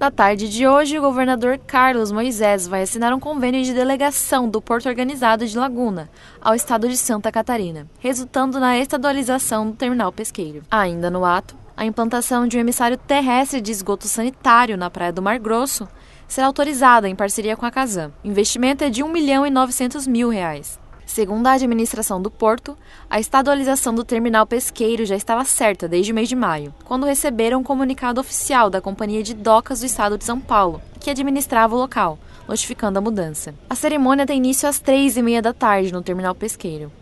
Na tarde de hoje, o governador Carlos Moisés vai assinar um convênio de delegação do Porto Organizado de Laguna ao estado de Santa Catarina, resultando na estadualização do terminal pesqueiro. Ainda no ato, a implantação de um emissário terrestre de esgoto sanitário na Praia do Mar Grosso será autorizada em parceria com a Casam. O investimento é de 1 milhão e 900 mil reais. Segundo a administração do porto, a estadualização do terminal pesqueiro já estava certa desde o mês de maio, quando receberam um comunicado oficial da Companhia de Docas do Estado de São Paulo, que administrava o local, notificando a mudança. A cerimônia tem início às três e meia da tarde no terminal pesqueiro.